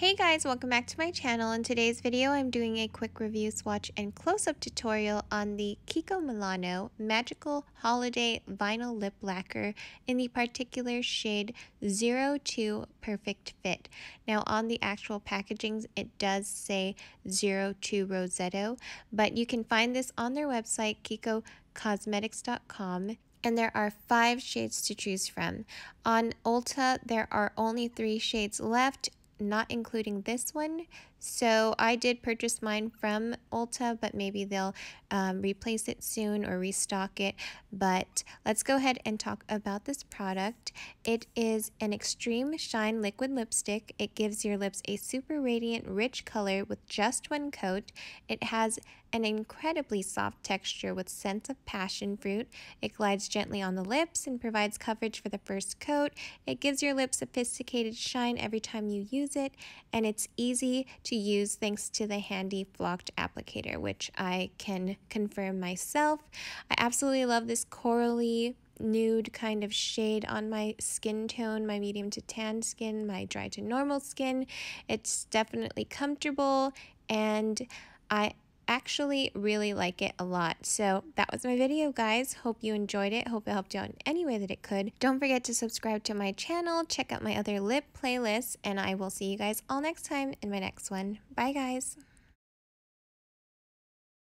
Hey guys, welcome back to my channel. In today's video, I'm doing a quick review, swatch, and close-up tutorial on the Kiko Milano Magical Holiday Vinyl Lip Lacquer in the particular shade 02 Perfect Fit. Now on the actual packagings, it does say 02 Rosetto, but you can find this on their website, kikocosmetics.com and there are five shades to choose from. On Ulta, there are only three shades left not including this one so I did purchase mine from Ulta, but maybe they'll um, replace it soon or restock it. But let's go ahead and talk about this product. It is an Extreme Shine Liquid Lipstick. It gives your lips a super radiant, rich color with just one coat. It has an incredibly soft texture with scents of passion fruit. It glides gently on the lips and provides coverage for the first coat. It gives your lips sophisticated shine every time you use it, and it's easy to use thanks to the handy flocked applicator, which I can confirm myself. I absolutely love this corally nude kind of shade on my skin tone, my medium to tan skin, my dry to normal skin. It's definitely comfortable and I actually really like it a lot. So that was my video, guys. Hope you enjoyed it. Hope it helped you out in any way that it could. Don't forget to subscribe to my channel, check out my other lip playlists, and I will see you guys all next time in my next one. Bye, guys.